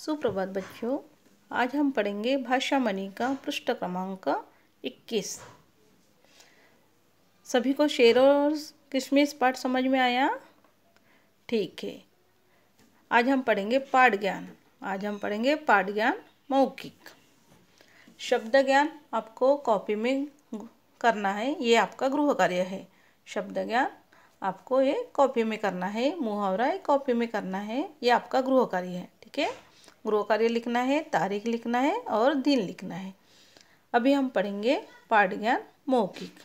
सुप्रभात बच्चों आज हम पढ़ेंगे भाषा मणि का पृष्ठ क्रमांक इक्कीस सभी को शेर और किशमिश पाठ समझ में आया ठीक है आज हम पढ़ेंगे पाठ ज्ञान आज हम पढ़ेंगे पाठ ज्ञान मौखिक शब्द ज्ञान आपको कॉपी में करना है ये आपका गृह कार्य है शब्द ज्ञान आपको ये कॉपी में करना है मुहावरा कॉपी में करना है ये आपका गृह कार्य है ठीक है गृह कार्य लिखना है तारीख लिखना है और दिन लिखना है अभी हम पढ़ेंगे पाठ ज्ञान मौखिक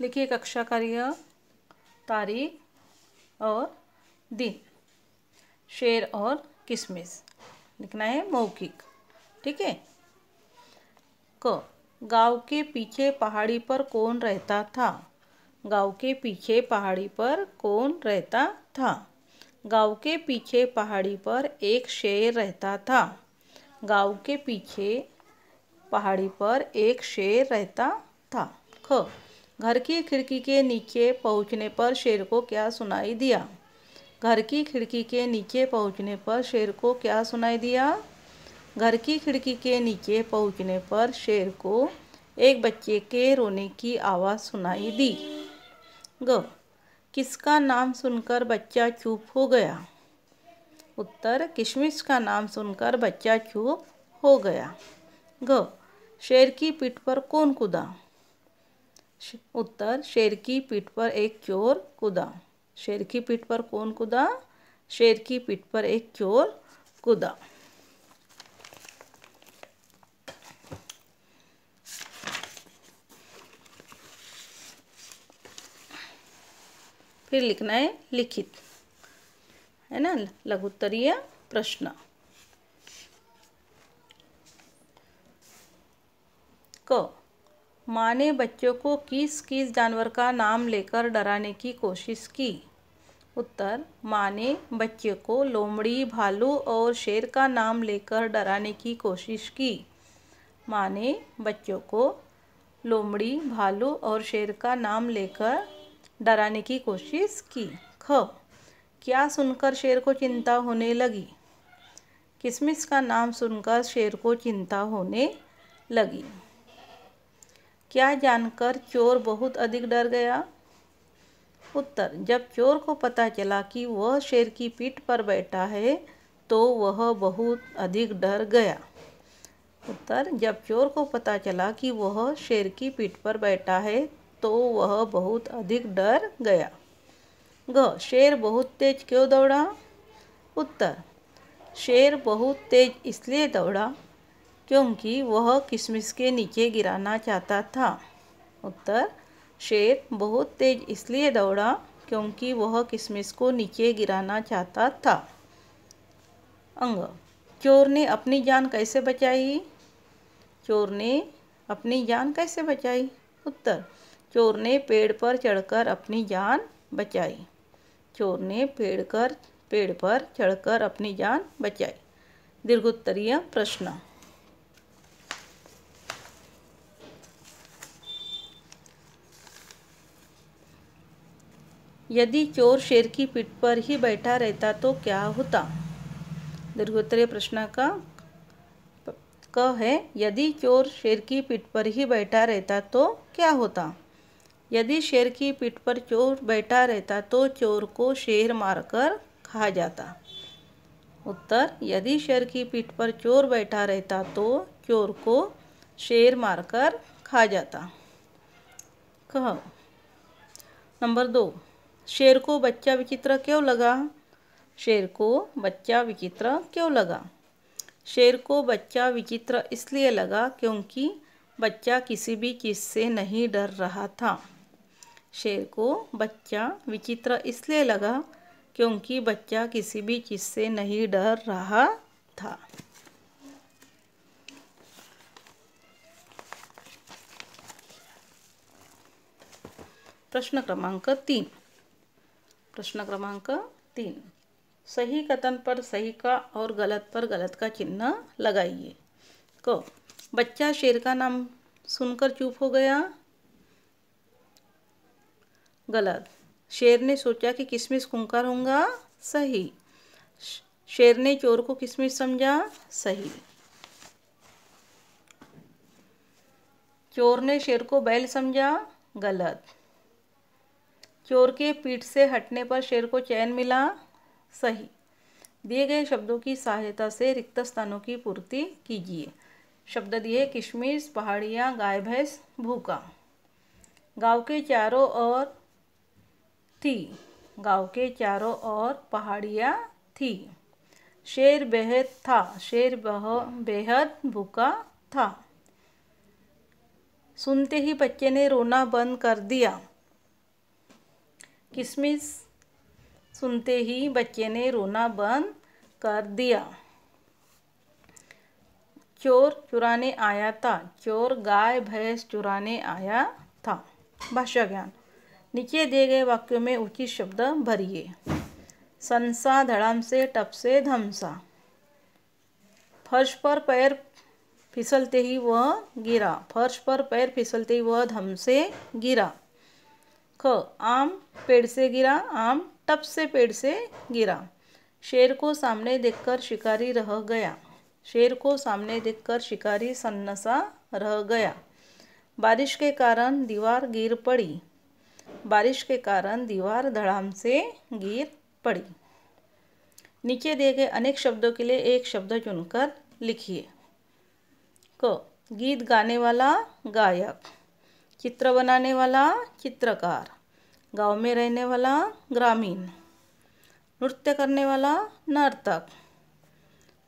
लिखिए कक्षा कार्य तारीख और दिन शेर और किसमिस लिखना है मौखिक ठीक है क गांव के पीछे पहाड़ी पर कौन रहता था गांव के पीछे पहाड़ी पर कौन रहता था गांव के पीछे पहाड़ी पर एक शेर रहता था गांव के पीछे पहाड़ी पर एक शेर रहता था ख घर की खिड़की के नीचे पहुंचने पर शेर को क्या सुनाई दिया घर की खिड़की के नीचे पहुंचने पर शेर को क्या सुनाई दिया घर की खिड़की के नीचे पहुंचने पर शेर को एक बच्चे के रोने की आवाज़ सुनाई दी ग किसका नाम सुनकर बच्चा चुप हो गया उत्तर किशमिश का नाम सुनकर बच्चा चुप हो गया ग शेर की पीठ पर कौन कूदा उत्तर शेर की पीठ पर एक चोर कूदा शेर की पीठ पर कौन कूदा शेर की पीठ पर एक चोर कूदा फिर लिखना है लिखित है ना लघुत्तरीय प्रश्न क माँ ने बच्चों को किस किस जानवर का नाम लेकर डराने की कोशिश की उत्तर माँ ने बच्चे को लोमड़ी भालू और शेर का नाम लेकर डराने की कोशिश की माँ ने बच्चों को लोमड़ी भालू और शेर का नाम लेकर डराने की कोशिश की ख क्या सुनकर शेर को चिंता होने लगी किसमिस का नाम सुनकर शेर को चिंता होने लगी क्या जानकर चोर बहुत अधिक डर गया उत्तर जब चोर को पता चला कि वह शेर की पीठ पर बैठा है तो वह बहुत अधिक डर गया उत्तर जब चोर को पता चला कि वह शेर की पीठ पर बैठा है तो वह बहुत अधिक डर गया ग शेर बहुत तेज क्यों दौड़ा उत्तर शेर बहुत तेज इसलिए दौड़ा क्योंकि वह किशमिश के नीचे गिराना चाहता था उत्तर शेर बहुत तेज इसलिए दौड़ा क्योंकि वह किशमिश को नीचे गिराना चाहता था अंग चोर ने अपनी जान कैसे बचाई चोर ने अपनी जान कैसे बचाई उत्तर चोर ने पेड़ पर चढ़कर अपनी जान बचाई चोर ने पेड़ कर पेड़ पर चढ़कर अपनी जान बचाई दीर्घोत्तरीय प्रश्न यदि चोर शेर की पीठ पर ही बैठा रहता तो क्या होता दीर्घोत्तरीय प्रश्न का क है यदि चोर शेर की पीठ पर ही बैठा रहता तो क्या होता यदि शेर की पीठ पर चोर बैठा रहता तो चोर को शेर मारकर खा जाता उत्तर यदि शेर की पीठ पर चोर बैठा रहता तो चोर को शेर मारकर खा जाता कह नंबर दो शेर को बच्चा विचित्र क्यों लगा शेर को बच्चा विचित्र क्यों लगा शेर को बच्चा विचित्र इसलिए लगा क्योंकि बच्चा किसी भी चीज़ से नहीं डर रहा था शेर को बच्चा विचित्र इसलिए लगा क्योंकि बच्चा किसी भी चीज़ से नहीं डर रहा था प्रश्न क्रमांक तीन प्रश्न क्रमांक तीन सही कथन पर सही का और गलत पर गलत का चिन्ह लगाइए क बच्चा शेर का नाम सुनकर चुप हो गया गलत शेर ने सोचा कि किशमिश कुंकर होगा सही शेर ने चोर को किशमिश समझा सही चोर ने शेर को बैल समझा गलत चोर के पीठ से हटने पर शेर को चैन मिला सही दिए गए शब्दों की सहायता से रिक्त स्थानों की पूर्ति कीजिए शब्द दिए किशमिश पहाड़ियाँ गाय भैंस भूखा गांव के चारों ओर थी गांव के चारों ओर पहाड़ियाँ थी शेर बेहद था शेर बह बेहद भूखा था सुनते ही बच्चे ने रोना बंद कर दिया किसमिस सुनते ही बच्चे ने रोना बंद कर दिया चोर चुराने आया था चोर गाय भैंस चुराने आया था भाषा ज्ञान नीचे दिए गए वाक्यों में उचित शब्द भरिए संसा धड़ाम से टप से धमसा फर्श पर पैर फिसलते ही वह गिरा फर्श पर पैर फिसलते ही वह धम से गिरा ख आम पेड़ से गिरा आम टप से पेड़ से गिरा शेर को सामने देखकर शिकारी रह गया शेर को सामने देखकर शिकारी सन्नसा रह गया बारिश के कारण दीवार गिर पड़ी बारिश के कारण दीवार धड़ाम से गिर पड़ी नीचे दिए गए अनेक शब्दों के लिए एक शब्द चुनकर लिखिए क गीत गाने वाला गायक चित्र बनाने वाला चित्रकार गांव में रहने वाला ग्रामीण नृत्य करने वाला नर्तक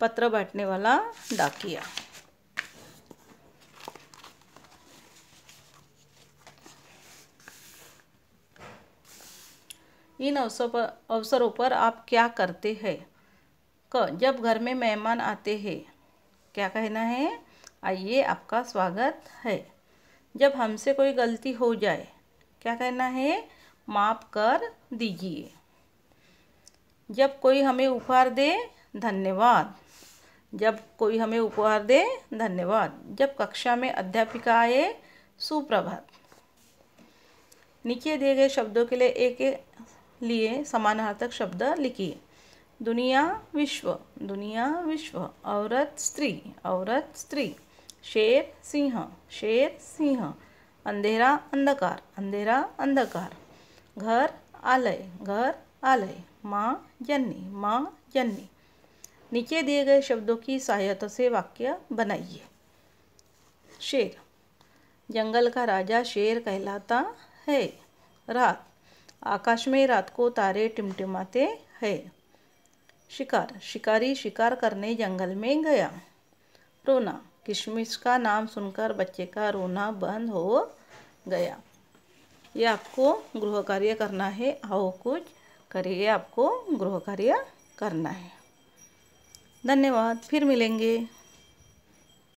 पत्र बांटने वाला डाकिया इन अवसर पर अवसरों पर आप क्या करते हैं क जब घर में मेहमान आते हैं क्या कहना है आइए आपका स्वागत है जब हमसे कोई गलती हो जाए क्या कहना है माफ़ कर दीजिए जब कोई हमें उपहार दे धन्यवाद जब कोई हमें उपहार दे धन्यवाद जब कक्षा में अध्यापिका आए सुप्रभात नीचे दिए गए शब्दों के लिए एक एक लिए समानार्थक शब्द लिखिए दुनिया विश्व दुनिया विश्व औरत स्त्री औरत स्त्री शेर सिंह शेर सिंह अंधेरा अंधकार अंधेरा अंधकार घर आलय घर आलय माँ जन्नी माँ जन्नी नीचे दिए गए शब्दों की सहायता से वाक्य बनाइए शेर जंगल का राजा शेर कहलाता है रात आकाश में रात को तारे टिमटिमाते हैं शिकार शिकारी शिकार करने जंगल में गया रोना किशमिश का नाम सुनकर बच्चे का रोना बंद हो गया ये आपको गृह कार्य करना है आओ कुछ करिए आपको गृह कार्य करना है धन्यवाद फिर मिलेंगे